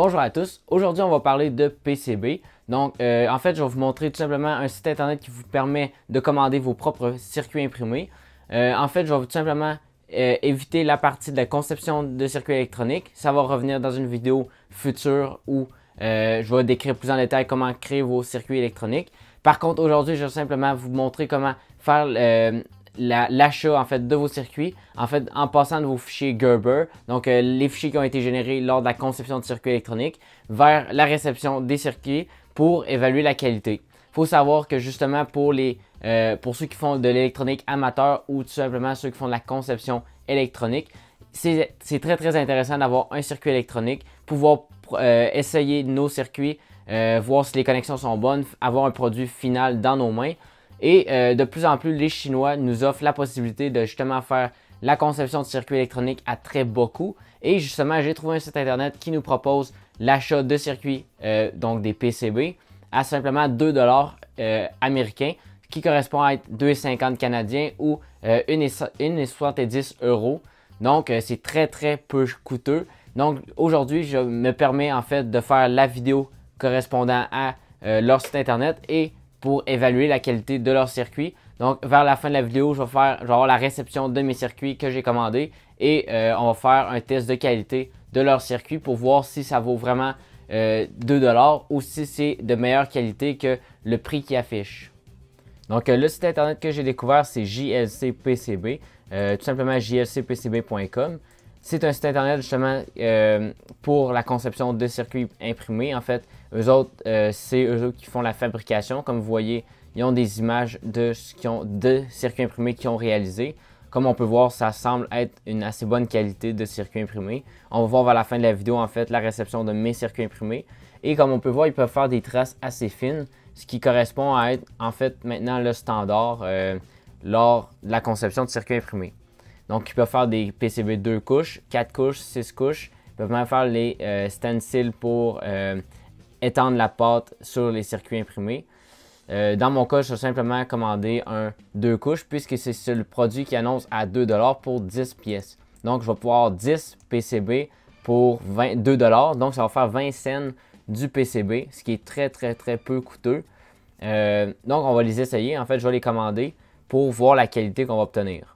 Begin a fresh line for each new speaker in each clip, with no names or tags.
Bonjour à tous, aujourd'hui on va parler de PCB. Donc euh, en fait je vais vous montrer tout simplement un site internet qui vous permet de commander vos propres circuits imprimés. Euh, en fait je vais tout simplement euh, éviter la partie de la conception de circuits électroniques. Ça va revenir dans une vidéo future où je vais décrire plus en détail comment créer vos circuits électroniques. Par contre aujourd'hui je vais simplement vous montrer comment faire l'achat en fait de vos circuits, en fait en passant de vos fichiers Gerber, donc euh, les fichiers qui ont été générés lors de la conception de circuits électroniques, vers la réception des circuits pour évaluer la qualité. Il faut savoir que justement euh, pour, ceux qui font de l'électronique amateur ou tout simplement ceux qui font de la conception électronique, c'est très très intéressant d'avoir un circuit électronique, pouvoir euh, essayer nos circuits, voir si les connexions sont bonnes, avoir un produit final dans nos mains. Et euh, de plus en plus, les Chinois nous offrent la possibilité de justement faire la conception de circuits électroniques à très bas coût. Et justement, j'ai trouvé un site internet qui nous propose l'achat de circuits, euh, donc des PCB, à simplement 2$ dollars euh, américains, qui correspond à 2,50 canadiens ou 1,70 euros. Donc, c'est très très peu coûteux. Donc, aujourd'hui, je me permets en fait de faire la vidéo correspondant à leur site internet et pour évaluer la qualité de leur circuit. Donc, vers la fin de la vidéo, je vais, avoir la réception de mes circuits que j'ai commandés et euh, on va faire un test de qualité de leur circuit pour voir si ça vaut vraiment 2$ euh, ou si c'est de meilleure qualité que le prix qui affiche. Donc, euh, le site internet que j'ai découvert, c'est JLCPCB, tout simplement jlcpcb.com c'est un site internet justement euh, pour la conception de circuits imprimés. En fait, eux autres, euh, c'est eux autres qui font la fabrication. Comme vous voyez, ils ont des images de, ont, circuits imprimés qu'ils ont réalisés. Comme on peut voir, ça semble être une assez bonne qualité de circuit imprimé. On va voir vers la fin de la vidéo, en fait, la réception de mes circuits imprimés. Et comme on peut voir, ils peuvent faire des traces assez fines, ce qui correspond à être, en fait, maintenant le standard euh, lors de la conception de circuits imprimés. Donc, ils peuvent faire des PCB deux couches, quatre couches, six couches. Ils peuvent même faire les euh, stencils pour euh, étendre la pâte sur les circuits imprimés. Euh, dans mon cas, je vais simplement commander un deux couches puisque c'est le produit qui annonce à 2 pour 10 pièces. Donc, je vais pouvoir 10 PCB pour 2$. Donc, ça va faire 20 cents du PCB, ce qui est très, très, très peu coûteux. donc, on va les essayer. En fait, je vais les commander pour voir la qualité qu'on va obtenir.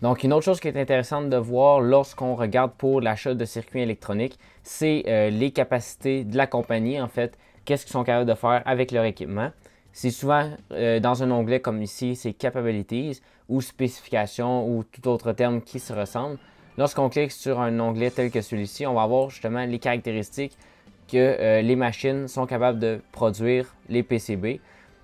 Donc, une autre chose qui est intéressante de voir lorsqu'on regarde pour l'achat de circuits électroniques, c'est euh, les capacités de la compagnie, en fait, qu'est-ce qu'ils sont capables de faire avec leur équipement. C'est souvent euh, dans un onglet comme ici, c'est Capabilities ou Spécifications ou tout autre terme qui se ressemble. Lorsqu'on clique sur un onglet tel que celui-ci, on va voir justement les caractéristiques que euh, les machines sont capables de produire, les PCB.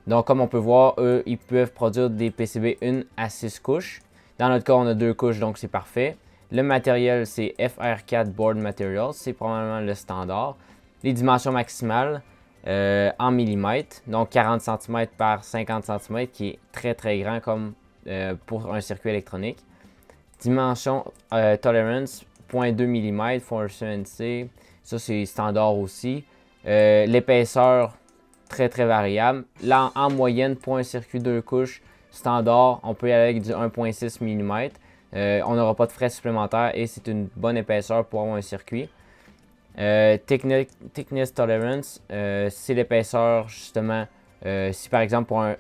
Donc, comme on peut voir, eux, ils peuvent produire des PCB 1 à 6 couches. Dans notre cas, on a deux couches, donc c'est parfait. Le matériel, c'est FR4 Board Material, c'est probablement le standard. Les dimensions maximales euh, en millimètres, donc 40 cm par 50 cm, qui est très très grand comme euh, pour un circuit électronique. Dimension euh, tolerance 0.2 mm Force CNC, ça c'est standard aussi. L'épaisseur, très très variable. Là, en moyenne, pour un circuit deux couches, standard, on peut y aller avec du 1.6 mm. Euh, on n'aura pas de frais supplémentaires et c'est une bonne épaisseur pour avoir un circuit. Euh, thickness tolerance, euh, c'est l'épaisseur justement. si par exemple pour un,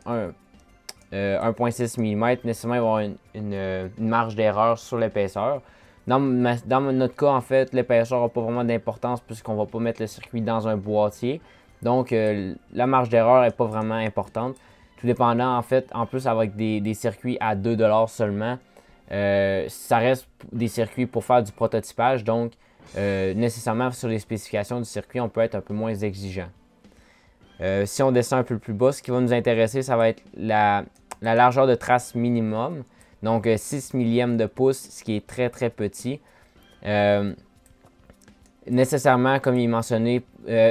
1.6 mm, nécessairement il va y avoir une, marge d'erreur sur l'épaisseur. Dans, dans notre cas, en fait, l'épaisseur n'a pas vraiment d'importance puisqu'on ne va pas mettre le circuit dans un boîtier. Donc, la marge d'erreur n'est pas vraiment importante dépendant, en fait, en plus avec des, circuits à 2$ seulement, euh, ça reste des circuits pour faire du prototypage, donc euh, nécessairement sur les spécifications du circuit, on peut être un peu moins exigeant. Euh, si on descend un peu plus bas, ce qui va nous intéresser, ça va être la, largeur de trace minimum, donc 6 millièmes de pouce, ce qui est très très petit. nécessairement, comme il est mentionné,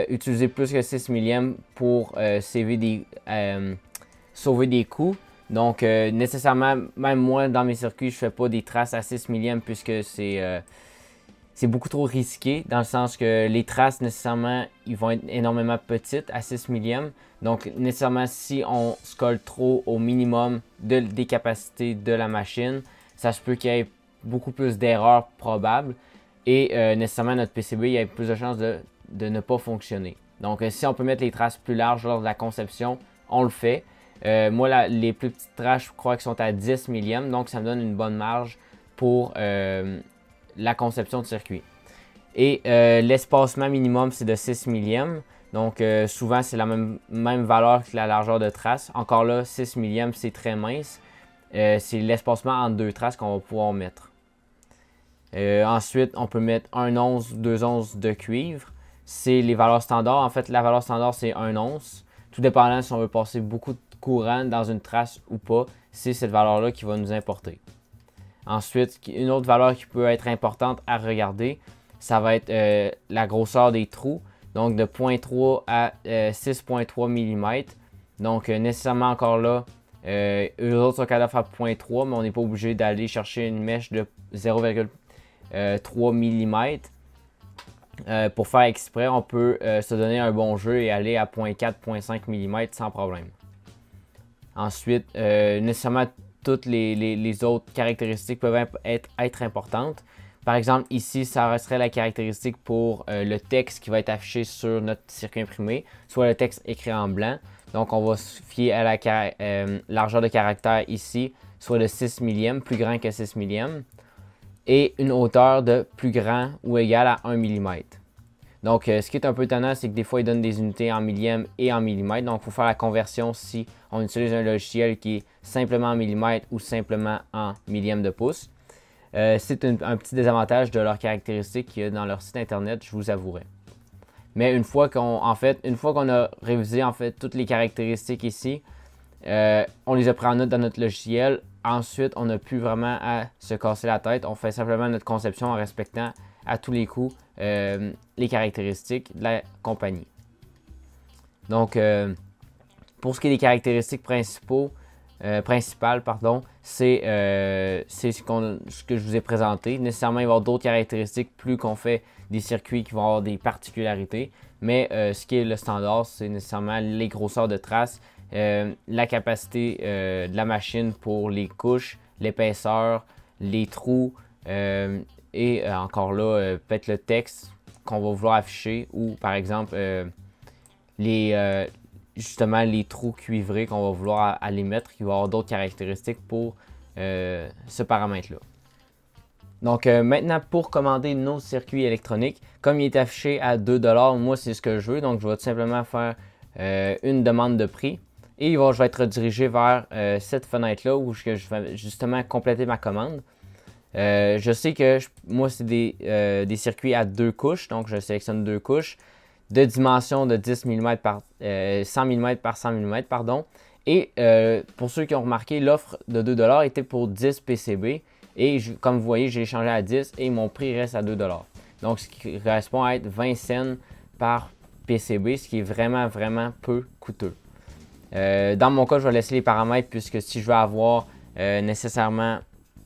utiliser plus que 6 millièmes pour CV des, sauver des coups. Donc, euh, nécessairement, même moi, dans mes circuits, je fais pas des traces à 6 millièmes puisque c'est euh, c'est beaucoup trop risqué, dans le sens que les traces, nécessairement, ils vont être énormément petites à 6 millièmes. Donc, nécessairement, si on se colle trop au minimum des capacités de la machine, ça se peut qu'il y ait beaucoup plus d'erreurs probables et euh, nécessairement, notre PCB, il y a plus de chances de, de ne pas fonctionner. Donc, si on peut mettre les traces plus larges lors de la conception, on le fait. Euh, moi, les plus petites traces, je crois qu'elles sont à 10 millièmes, donc ça me donne une bonne marge pour euh, la conception de circuit. Et euh, l'espacement minimum, c'est de 6 millièmes. Donc souvent, c'est la même, valeur que la largeur de trace. Encore là, 6 millièmes, c'est très mince. c'est l'espacement entre deux traces qu'on va pouvoir mettre. ensuite, on peut mettre 1 once, 2 onces de cuivre. C'est les valeurs standards. En fait, la valeur standard, c'est 1 once. Tout dépendant si on veut passer beaucoup de courant dans une trace ou pas, c'est cette valeur-là qui va nous importer. Ensuite, une autre valeur qui peut être importante à regarder, ça va être euh, la grosseur des trous, donc de 0.3 à 6.3 euh, mm. Donc euh, nécessairement encore là, eux autres sont cadavres à 0.3, mais on n'est pas obligé d'aller chercher une mèche de 0,3 mm. Euh, pour faire exprès, on peut euh, se donner un bon jeu et aller à 0.4, 0.5 mm sans problème. Ensuite, euh, nécessairement toutes les, autres caractéristiques peuvent être, importantes. Par exemple, ici, ça resterait la caractéristique pour le texte qui va être affiché sur notre circuit imprimé, soit le texte écrit en blanc. Donc, on va se fier à la largeur de caractère ici, soit de 6 millième, plus grand que 6 millième et une hauteur de plus grand ou égal à 1 mm. Donc, euh, ce qui est un peu étonnant, c'est que des fois, ils donnent des unités en millième et en millimètre. Donc, il faut faire la conversion si on utilise un logiciel qui est simplement en millimètre ou simplement en millième de pouce. Euh, c'est un petit désavantage de leurs caractéristiques euh, dans leur site internet, je vous avouerai. Mais une fois qu'on en fait, une a révisé en fait toutes les caractéristiques ici, on les a pris en note dans notre logiciel, Ensuite, on n'a plus vraiment à se casser la tête. On fait simplement notre conception en respectant à tous les coups euh, les caractéristiques de la compagnie. Donc, euh, pour ce qui est des caractéristiques principaux, euh, principales, pardon, c'est ce, ce, que je vous ai présenté. Nécessairement, il va y avoir d'autres caractéristiques plus qu'on fait des circuits qui vont avoir des particularités. Mais ce qui est le standard, c'est nécessairement les grosseurs de traces, euh, la capacité euh, de la machine pour les couches, l'épaisseur, les trous euh, et encore là, peut-être le texte qu'on va vouloir afficher ou par exemple les, justement les trous cuivrés qu'on va vouloir aller mettre qui va avoir d'autres caractéristiques pour ce paramètre-là. Donc maintenant, pour commander nos circuits électroniques, comme il est affiché à 2$, moi c'est ce que je veux. Donc je vais tout simplement faire une demande de prix. Et je vais être redirigé vers euh, cette fenêtre-là où je, vais justement compléter ma commande. Euh, je sais que moi, c'est euh, des, circuits à deux couches, donc je sélectionne deux couches de dimension de 10 par 100 mm par 100 mm, pardon. Et pour ceux qui ont remarqué, l'offre de 2 était pour 10 PCB. Et comme vous voyez, j'ai changé à 10 et mon prix reste à 2 Donc, ce qui correspond à être 20 cents par PCB, ce qui est vraiment, vraiment peu coûteux. Euh, dans mon cas, je vais laisser les paramètres puisque si je veux avoir euh, nécessairement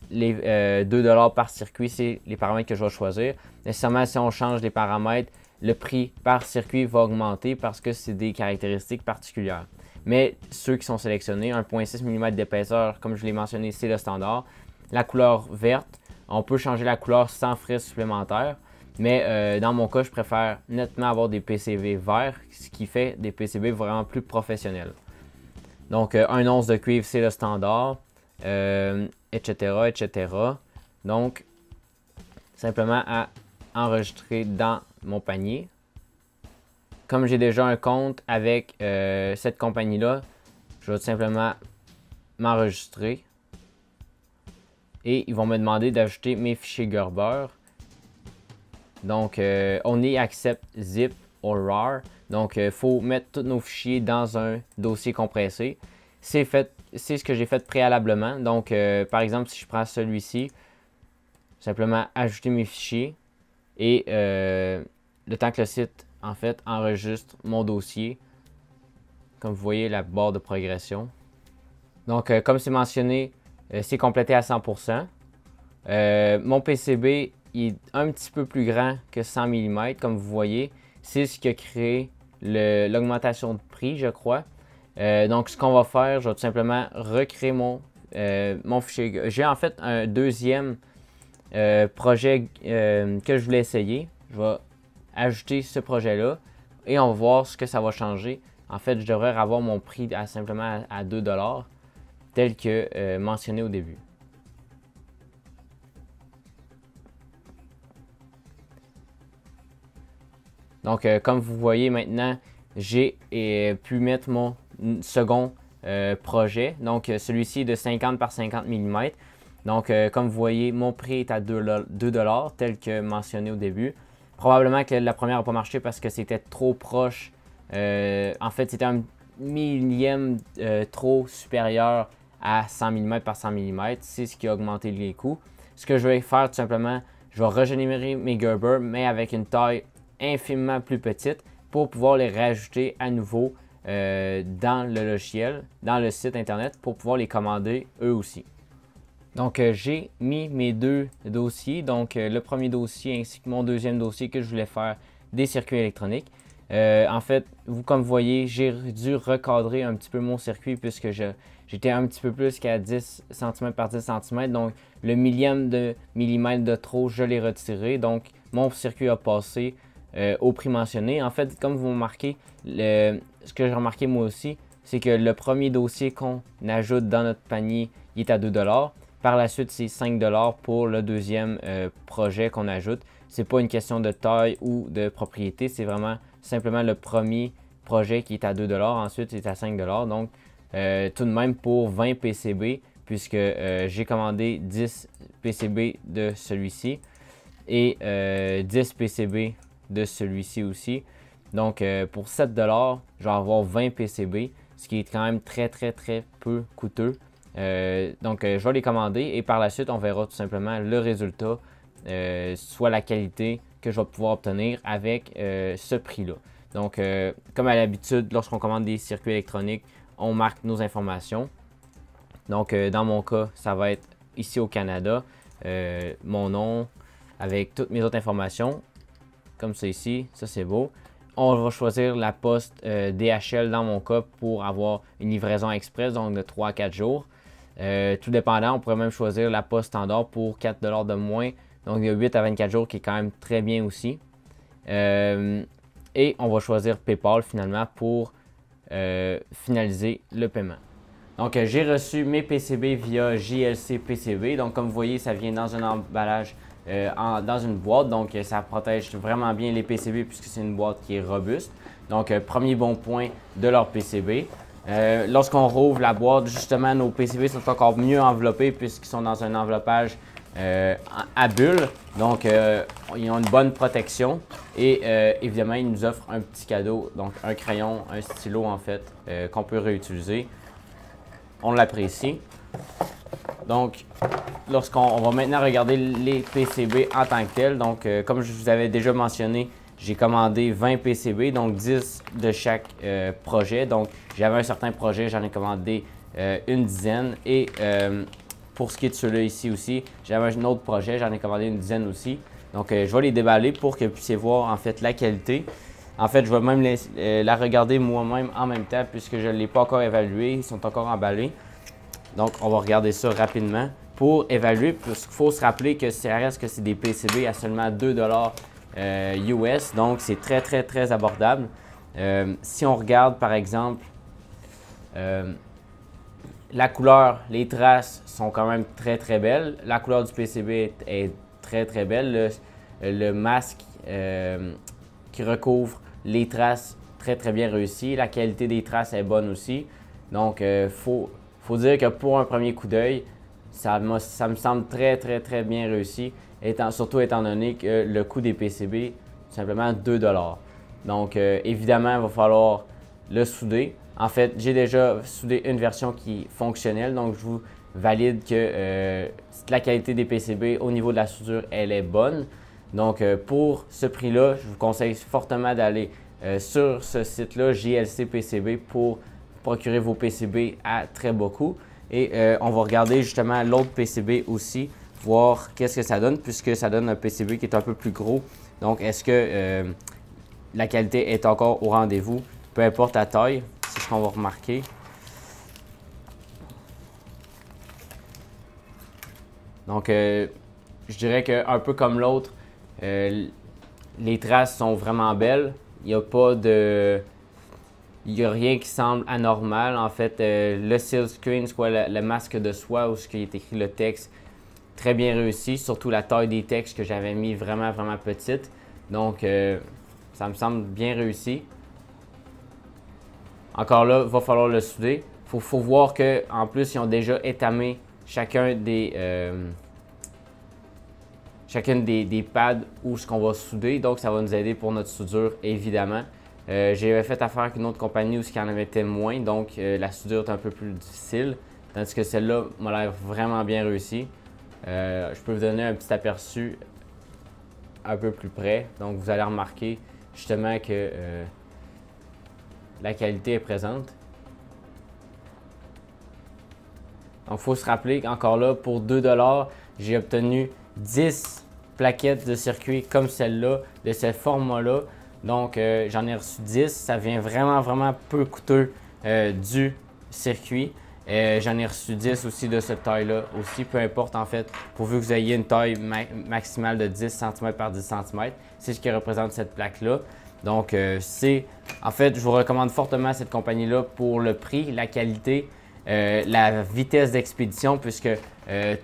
les 2 euh, 2$ par circuit, c'est les paramètres que je vais choisir. Nécessairement, si on change les paramètres, le prix par circuit va augmenter parce que c'est des caractéristiques particulières. Mais ceux qui sont sélectionnés, 1.6 mm d'épaisseur, comme je l'ai mentionné, c'est le standard. La couleur verte, on peut changer la couleur sans frais supplémentaires. Mais dans mon cas, je préfère nettement avoir des PCB verts, ce qui fait des PCB vraiment plus professionnels. Donc, euh, un once de cuivre, c'est le standard, etc., euh, etc. Donc, simplement à enregistrer dans mon panier. Comme j'ai déjà un compte avec euh, cette compagnie-là, je vais simplement m'enregistrer. Et ils vont me demander d'ajouter mes fichiers Gerber. Donc, on y accepte zip or Donc, il euh, faut mettre tous nos fichiers dans un dossier compressé. C'est ce que j'ai fait préalablement. Donc, euh, par exemple, si je prends celui-ci, simplement ajouter mes fichiers et euh, le temps que le site en fait enregistre mon dossier. Comme vous voyez, la barre de progression. Donc, comme c'est mentionné, c'est complété à 100%. mon PCB est un petit peu plus grand que 100 mm, comme vous voyez. C'est ce qui a créé l'augmentation de prix, je crois. Euh, donc, ce qu'on va faire, je vais tout simplement recréer mon, euh, mon fichier. J'ai en fait un deuxième euh, projet que je voulais essayer. Je vais ajouter ce projet-là et on va voir ce que ça va changer. En fait, je devrais avoir mon prix à simplement à 2$ tel que mentionné au début. Donc, euh, comme vous voyez maintenant, j'ai euh, pu mettre mon second euh, projet. Donc, celui-ci est de 50 par 50 mm. Donc, comme vous voyez, mon prix est à 2$, dollars, tel que mentionné au début. Probablement que la première n'a pas marché parce que c'était trop proche. en fait, c'était un millième trop supérieur à 100 mm par 100 mm. C'est ce qui a augmenté les coûts. Ce que je vais faire tout simplement, je vais régénérer mes Gerber, mais avec une taille infiniment plus petites pour pouvoir les rajouter à nouveau euh, dans le logiciel, dans le site internet pour pouvoir les commander eux aussi. Donc euh, j'ai mis mes deux dossiers, donc euh, le premier dossier ainsi que mon deuxième dossier que je voulais faire des circuits électroniques. en fait, vous comme vous voyez, j'ai dû recadrer un petit peu mon circuit puisque j'étais un petit peu plus qu'à 10 cm par 10 cm. Donc le millième de millimètre de trop, je l'ai retiré. Donc mon circuit a passé euh, au prix mentionné. En fait, comme vous remarquez, le, ce que j'ai remarqué moi aussi, c'est que le premier dossier qu'on ajoute dans notre panier, est à 2 Par la suite, c'est 5 pour le deuxième euh, projet qu'on ajoute. C'est pas une question de taille ou de propriété, c'est vraiment simplement le premier projet qui est à 2 ensuite c'est à 5 Donc, euh, tout de même pour 20 PCB, puisque j'ai commandé 10 PCB de celui-ci et 10 PCB de celui-ci aussi. Donc euh, pour 7 je vais avoir 20 PCB, ce qui est quand même très très très peu coûteux. Euh, donc euh, je vais les commander et par la suite on verra tout simplement le résultat, soit la qualité que je vais pouvoir obtenir avec ce prix-là. Donc comme à l'habitude, lorsqu'on commande des circuits électroniques, on marque nos informations. Donc dans mon cas, ça va être ici au Canada, mon nom, avec toutes mes autres informations comme ça ici. Ça, c'est beau. On va choisir la poste euh, DHL dans mon cas pour avoir une livraison express, donc de 3 à 4 jours. Euh, tout dépendant, on pourrait même choisir la poste standard pour 4 de moins. Donc, de 8 à 24 jours qui est quand même très bien aussi. Euh, et on va choisir PayPal finalement pour finaliser le paiement. Donc, j'ai reçu mes PCB via JLCPCB. PCB. Donc, comme vous voyez, ça vient dans un emballage euh, dans une boîte. Donc, euh, ça protège vraiment bien les PCB puisque c'est une boîte qui est robuste. Donc, euh, premier bon point de leur PCB. Lorsqu'on rouvre la boîte, justement, nos PCB sont encore mieux enveloppés puisqu'ils sont dans un enveloppage à bulle. Donc, ils ont une bonne protection. Et évidemment, ils nous offrent un petit cadeau, donc un crayon, un stylo en fait, qu'on peut réutiliser. On l'apprécie. Donc, lorsqu'on va maintenant regarder les PCB en tant que tel, Donc, euh, comme je vous avais déjà mentionné, j'ai commandé 20 PCB, donc 10 de chaque euh, projet. Donc, j'avais un certain projet, j'en ai commandé euh, une dizaine. Et pour ce qui est de celui là ici aussi, j'avais un autre projet, j'en ai commandé une dizaine aussi. Donc, je vais les déballer pour que vous puissiez voir en fait la qualité. En fait, je vais même la regarder moi-même en même temps puisque je ne l'ai pas encore évalué. ils sont encore emballés. Donc, on va regarder ça rapidement pour évaluer, parce qu'il faut se rappeler que ça reste que c'est des PCB à seulement 2 euh, US, donc c'est très, très, très abordable. Euh, si on regarde, par exemple, euh, la couleur, les traces sont quand même très, très belles. La couleur du PCB est, très, très belle. Le, masque qui recouvre les traces, très, très bien réussi. La qualité des traces est bonne aussi. Donc, il faut, faut dire que pour un premier coup d'œil, ça, me semble très, très, très bien réussi, étant, surtout étant donné que le coût des PCB, tout simplement 2 Donc, euh, évidemment, il va falloir le souder. En fait, j'ai déjà soudé une version qui est fonctionnelle, donc je vous valide que euh, la qualité des PCB au niveau de la soudure, elle est bonne. Donc, euh, pour ce prix-là, je vous conseille fortement d'aller sur ce site-là, JLCPCB pour procurer vos PCB à très coût et euh, on va regarder justement l'autre PCB aussi, voir qu'est-ce que ça donne, puisque ça donne un PCB qui est un peu plus gros. Donc, est-ce que euh, la qualité est encore au rendez-vous, peu importe la taille, c'est ce qu'on va remarquer. Donc, euh, je dirais qu'un peu comme l'autre, les traces sont vraiment belles. Il n'y a pas de il n'y a rien qui semble anormal. En fait, euh, le seal screen, soit le, masque de soie où ce qui est écrit le texte, très bien réussi. Surtout la taille des textes que j'avais mis vraiment, vraiment petite. Donc, euh, ça me semble bien réussi. Encore là, il va falloir le souder. Il faut, voir qu'en plus, ils ont déjà étamé chacun des... Euh, des, des pads où ce qu'on va souder. Donc, ça va nous aider pour notre soudure, évidemment. J'avais euh, J'ai fait affaire avec une autre compagnie où ce qu'il en avait moins, donc euh, la soudure est un peu plus difficile, tandis que celle-là m'a l'air vraiment bien réussi. Euh, je peux vous donner un petit aperçu un peu plus près, donc vous allez remarquer justement que la qualité est présente. Donc, il faut se rappeler qu'encore là, pour 2 j'ai obtenu 10 plaquettes de circuit comme celle-là, de ce format-là. Donc, euh, j'en ai reçu 10. Ça vient vraiment, vraiment peu coûteux euh, du circuit. Euh, j'en ai reçu 10 aussi de cette taille-là aussi, peu importe en fait, pourvu que vous ayez une taille maximale de 10 cm par 10 cm. C'est ce qui représente cette plaque-là. Donc, c'est. En fait, je vous recommande fortement cette compagnie-là pour le prix, la qualité, la vitesse d'expédition, puisque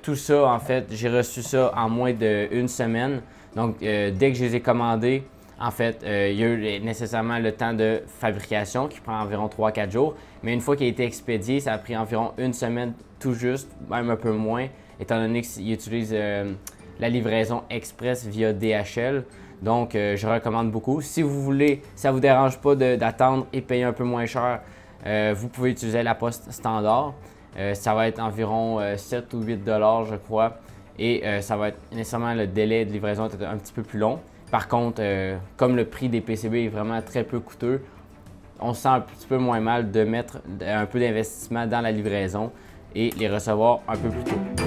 tout ça, en fait, j'ai reçu ça en moins d'une semaine. Donc, dès que je les ai commandés, en fait, euh, il y a nécessairement le temps de fabrication qui prend environ 3-4 jours, mais une fois qu'il a été expédié, ça a pris environ une semaine tout juste, même un peu moins, étant donné qu'il utilise euh, la livraison express via DHL. Donc, euh, je recommande beaucoup. Si vous voulez, ça ne vous dérange pas d'attendre et payer un peu moins cher, vous pouvez utiliser la poste standard. ça va être environ 7 ou 8 dollars, je crois, et ça va être nécessairement le délai de livraison un petit peu plus long. Par contre, euh, comme le prix des PCB est vraiment très peu coûteux, on sent un petit peu moins mal de mettre un peu d'investissement dans la livraison et les recevoir un peu plus tôt.